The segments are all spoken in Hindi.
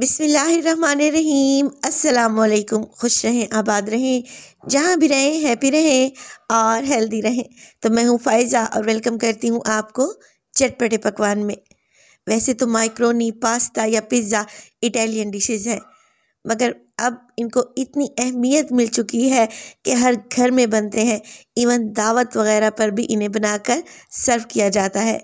बिसमीम अल्लाम खुश रहें आबाद रहें जहाँ भी रहें हैप्पी रहें और हेल्दी रहें तो मैं हूँ फ़ायज़ा और वेलकम करती हूँ आपको चटपटे पकवान में वैसे तो माइक्रोनी पास्ता या पिज़्ज़ा इटालियन डिशेस हैं मगर अब इनको इतनी अहमियत मिल चुकी है कि हर घर में बनते हैं इवन दावत वगैरह पर भी इन्हें बनाकर सर्व किया जाता है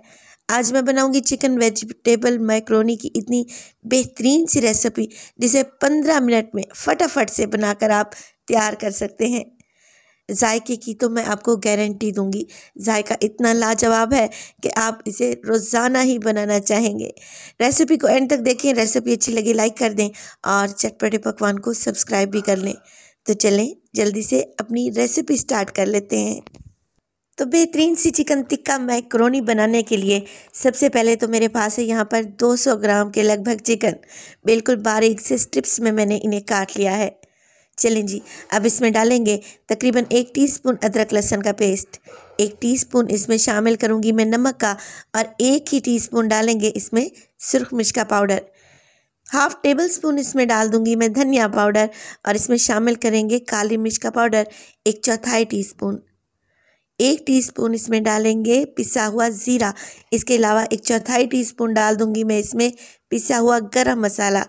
आज मैं बनाऊंगी चिकन वेजिटेबल मैक्रोनी की इतनी बेहतरीन सी रेसिपी जिसे 15 मिनट में फटाफट से बनाकर आप तैयार कर सकते हैं जायके की तो मैं आपको गारंटी दूंगी जायका इतना लाजवाब है कि आप इसे रोज़ाना ही बनाना चाहेंगे रेसिपी को एंड तक देखें रेसिपी अच्छी लगी लाइक कर दें और चटपटे पकवान को सब्सक्राइब भी कर लें तो चलें जल्दी से अपनी रेसिपी स्टार्ट कर लेते हैं तो बेहतरीन सी चिकन टिक्का मैक्रोनी बनाने के लिए सबसे पहले तो मेरे पास है यहाँ पर 200 ग्राम के लगभग चिकन बिल्कुल बारीक से स्ट्रिप्स में मैंने इन्हें काट लिया है चलें जी अब इसमें डालेंगे तकरीबन एक टीस्पून अदरक लहसन का पेस्ट एक टीस्पून इसमें शामिल करूँगी मैं नमक का और एक ही टी डालेंगे इसमें सुरख मिर्च का पाउडर हाफ टेबल स्पून इसमें डाल दूंगी मैं धनिया पाउडर और इसमें शामिल करेंगे काली मिर्च का पाउडर एक चौथाई टीस्पून एक टीस्पून इसमें डालेंगे पिसा हुआ ज़ीरा इसके अलावा एक चौथाई टीस्पून डाल दूंगी मैं इसमें पिसा हुआ गरम मसाला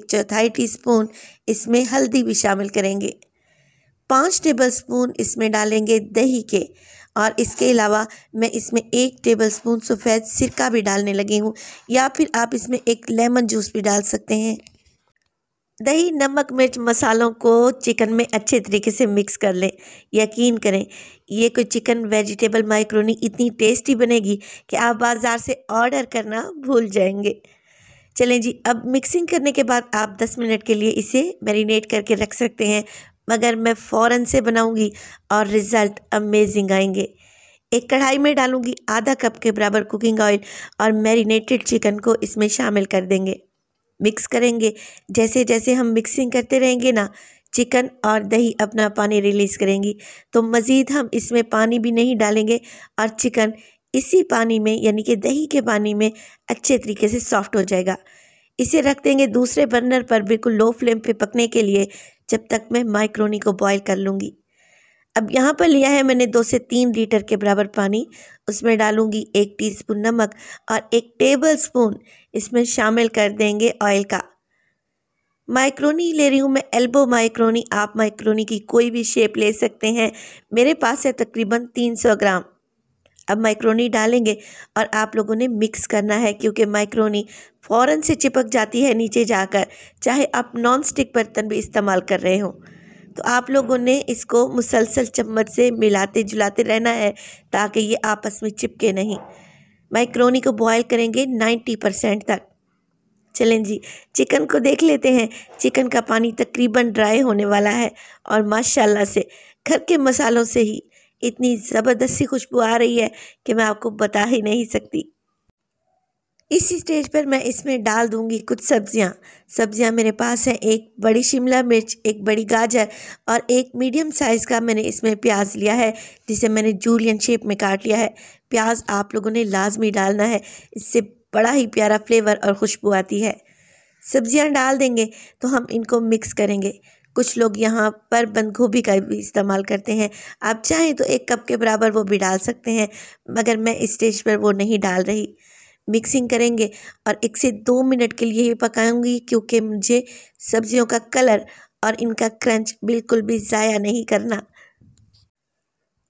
एक चौथाई टीस्पून इसमें हल्दी भी शामिल करेंगे पाँच टेबलस्पून इसमें डालेंगे दही के और इसके अलावा मैं इसमें एक टेबलस्पून सफ़ेद सिरका भी डालने लगी हूँ या फिर आप इसमें एक लेमन जूस भी डाल सकते हैं दही नमक मिर्च मसालों को चिकन में अच्छे तरीके से मिक्स कर लें यकीन करें ये कोई चिकन वेजिटेबल माइक्रोनी इतनी टेस्टी बनेगी कि आप बाज़ार से ऑर्डर करना भूल जाएंगे चलें जी अब मिक्सिंग करने के बाद आप 10 मिनट के लिए इसे मैरिनेट करके रख सकते हैं मगर मैं फ़ौरन से बनाऊंगी और रिज़ल्ट अमेजिंग आएंगे एक कढ़ाई में डालूंगी आधा कप के बराबर कुकिंग ऑयल और मैरिनेटेड चिकन को इसमें शामिल कर देंगे मिक्स करेंगे जैसे जैसे हम मिक्सिंग करते रहेंगे ना चिकन और दही अपना पानी रिलीज़ करेंगी तो मज़ीद हम इसमें पानी भी नहीं डालेंगे और चिकन इसी पानी में यानी कि दही के पानी में अच्छे तरीके से सॉफ्ट हो जाएगा इसे रख देंगे दूसरे बर्नर पर बिल्कुल लो फ्लेम पे पकने के लिए जब तक मैं माइक्रोनी को बॉईल कर लूँगी अब यहाँ पर लिया है मैंने दो से तीन लीटर के बराबर पानी उसमें डालूंगी एक टीस्पून नमक और एक टेबल स्पून इसमें शामिल कर देंगे ऑयल का माइक्रोनी ले रही हूँ मैं एल्बो माइक्रोनी आप माइक्रोनी की कोई भी शेप ले सकते हैं मेरे पास है तकरीबन 300 ग्राम अब माइक्रोनी डालेंगे और आप लोगों ने मिक्स करना है क्योंकि माइक्रोनी फ़ौरन से चिपक जाती है नीचे जाकर चाहे आप नॉन स्टिक बर्तन भी इस्तेमाल कर रहे हों तो आप लोगों ने इसको मुसलसल चम्मच से मिलाते जुलाते रहना है ताकि ये आपस में चिपके नहीं माइक्रोनी को बॉयल करेंगे 90 परसेंट तक चलें जी चिकन को देख लेते हैं चिकन का पानी तकरीबन ड्राई होने वाला है और माशाल्लाह से घर के मसालों से ही इतनी ज़बरदस्ती खुशबू आ रही है कि मैं आपको बता ही नहीं सकती इस स्टेज पर मैं इसमें डाल दूंगी कुछ सब्जियां सब्जियां मेरे पास हैं एक बड़ी शिमला मिर्च एक बड़ी गाजर और एक मीडियम साइज़ का मैंने इसमें प्याज लिया है जिसे मैंने जूलियन शेप में काट लिया है प्याज आप लोगों ने लाजमी डालना है इससे बड़ा ही प्यारा फ्लेवर और खुशबू आती है सब्जियां डाल देंगे तो हम इनको मिक्स करेंगे कुछ लोग यहाँ पर बंद गोभी का भी इस्तेमाल करते हैं आप चाहें तो एक कप के बराबर वो भी डाल सकते हैं मगर मैं इस स्टेज पर वो नहीं डाल रही मिक्सिंग करेंगे और एक से दो मिनट के लिए ही पकाऊंगी क्योंकि मुझे सब्जियों का कलर और इनका क्रंच बिल्कुल भी ज़ाया नहीं करना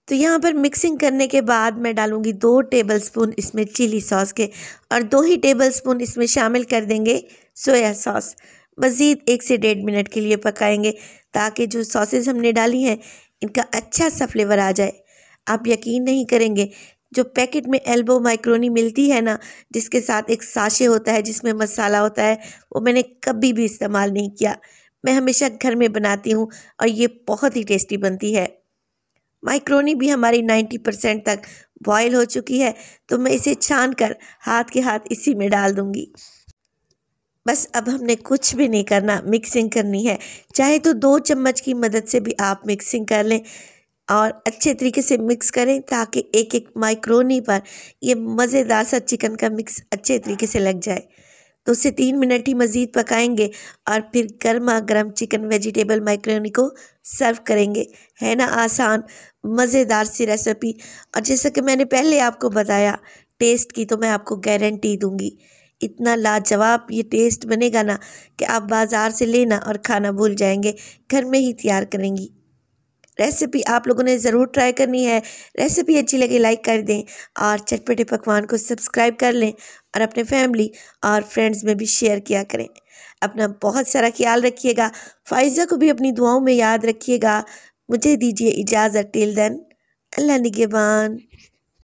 तो यहाँ पर मिक्सिंग करने के बाद मैं डालूँगी दो टेबलस्पून इसमें चिली सॉस के और दो ही टेबलस्पून इसमें शामिल कर देंगे सोया सॉस मज़ीद एक से डेढ़ मिनट के लिए पकाएंगे ताकि जो सॉसेज हमने डाली हैं इनका अच्छा सा फ्लेवर आ जाए आप यकीन नहीं करेंगे जो पैकेट में एल्बो माइक्रोनी मिलती है ना जिसके साथ एक साशे होता है जिसमें मसाला होता है वो मैंने कभी भी इस्तेमाल नहीं किया मैं हमेशा घर में बनाती हूँ और ये बहुत ही टेस्टी बनती है माइक्रोनी भी हमारी 90 परसेंट तक बॉयल हो चुकी है तो मैं इसे छान कर हाथ के हाथ इसी में डाल दूँगी बस अब हमने कुछ भी नहीं करना मिक्सिंग करनी है चाहे तो दो चम्मच की मदद से भी आप मिक्सिंग कर लें और अच्छे तरीके से मिक्स करें ताकि एक एक माइक्रोनी पर यह मज़ेदार सा चिकन का मिक्स अच्छे तरीके से लग जाए तो उसे तीन मिनट ही मज़ीद पकाएंगे और फिर गर्मा गर्म चिकन वेजिटेबल माइक्रोनी को सर्व करेंगे है ना आसान मज़ेदार सी रेसिपी और जैसा कि मैंने पहले आपको बताया टेस्ट की तो मैं आपको गारंटी दूंगी इतना लाजवाब ये टेस्ट बनेगा ना कि आप बाज़ार से लेना और खाना भूल जाएंगे घर में ही तैयार करेंगी रेसिपी आप लोगों ने ज़रूर ट्राई करनी है रेसिपी अच्छी लगे लाइक कर दें और चटपटे पकवान को सब्सक्राइब कर लें और अपने फैमिली और फ्रेंड्स में भी शेयर किया करें अपना बहुत सारा ख्याल रखिएगा फाइजा को भी अपनी दुआओं में याद रखिएगा मुझे दीजिए इजाज़त टिल देन अल्लाह निगेबान